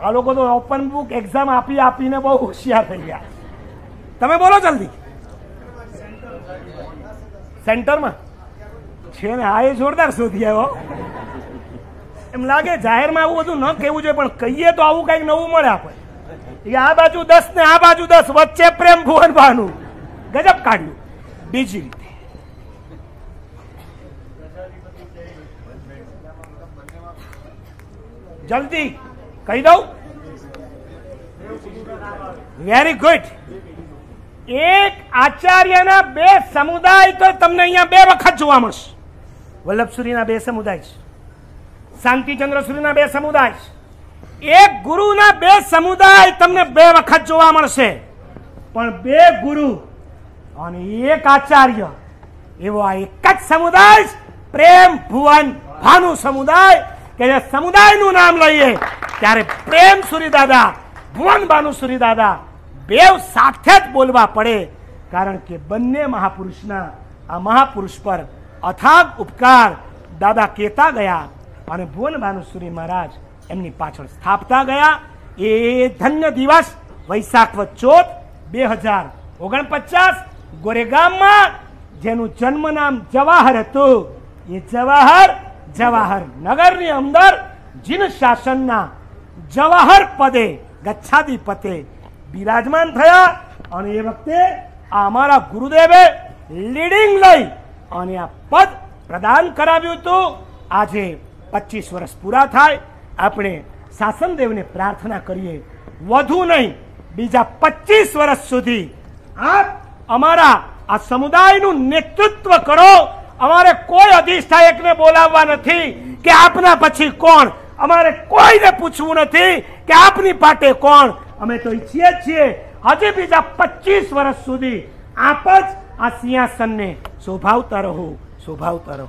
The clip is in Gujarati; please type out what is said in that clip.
આ લોકો તો ઓપન બુક એક્ઝામ આપી આપીને બહુ હોશિયાર થઈ ગયા તમે બોલો જલ્દી સેન્ટરમાં છે ને આ એ જોરદાર શોધી આવ્યો એમ લાગે જાહેરમાં આવું બધું ન કહેવું જોઈએ પણ કહીએ તો આવું કંઈક નવું મળે આપણે એ આ બાજુ દસ ને આ બાજુ દસ વચ્ચે પ્રેમ ભુવન ભાનું ગજબ કાઢ્યું બીજી રીતે જલ્દી કહી દઉં વેરી ગુડ એક આચાર્યના બે સમુદાય તો તમને અહીંયા બે વખત જોવા મળશે વલ્લભસુરીના બે સમુદાય છે શાંતિચંદ્રસુરીના બે સમુદાય એક ગુરુના બે સમુદાય તમને બે વખત જોવા મળશે પણ બે ગુરુ અને એક આચાર્ય એવો આ એક જ સમુદાય પ્રેમ ભુવન ભાનુ સમુદાય કે જે સમુદાયનું નામ લઈએ ત્યારે પ્રેમ દાદા ભુવન બાનુ દાદા બે સાથે જ બોલવા પડે કારણ કે બંને મહાપુરુષના આ મહાપુરુષ પર અથાગ ઉપકાર દાદા કહેતા ગયા અને ભુવન ભાનુસુરી મહારાજ એમની પાછળ સ્થાપતા ગયા એ ધન્ય દિવસ વૈશાખ ચોથ બે હજાર ઓગણપચાસ ગોરેગામમાં જેનું જન્મ નામ જવાહર હતું એ જવાહર જવાહર નગરની અંદર જીન શાસનના જવાહર પદે ગચ્છાદી બિરાજમાન થયા અને એ વખતે અમારા ગુરુદેવે લીડિંગ લઈ અને આ પદ પ્રદાન કરાવ્યું હતું આજે પચીસ વર્ષ પૂરા થાય આપણે શાસનદેવને પ્રાર્થના કરીએ વધુ નહીં બીજા પચીસ વર્ષ સુધી આપ અમારા આ સમુદાયનું નેતૃત્વ કરો અમારે કોઈ અધિષ્ઠાયકને બોલાવવા નથી કે આપના પછી કોણ અમારે કોઈને પૂછવું નથી કે આપની પાટે કોણ અમે તો ઈચ્છીએ છીએ હજી બીજા પચીસ વર્ષ સુધી આપ જ આ સિંહાસનને શોભાવતા રહો શોભાવતા રહો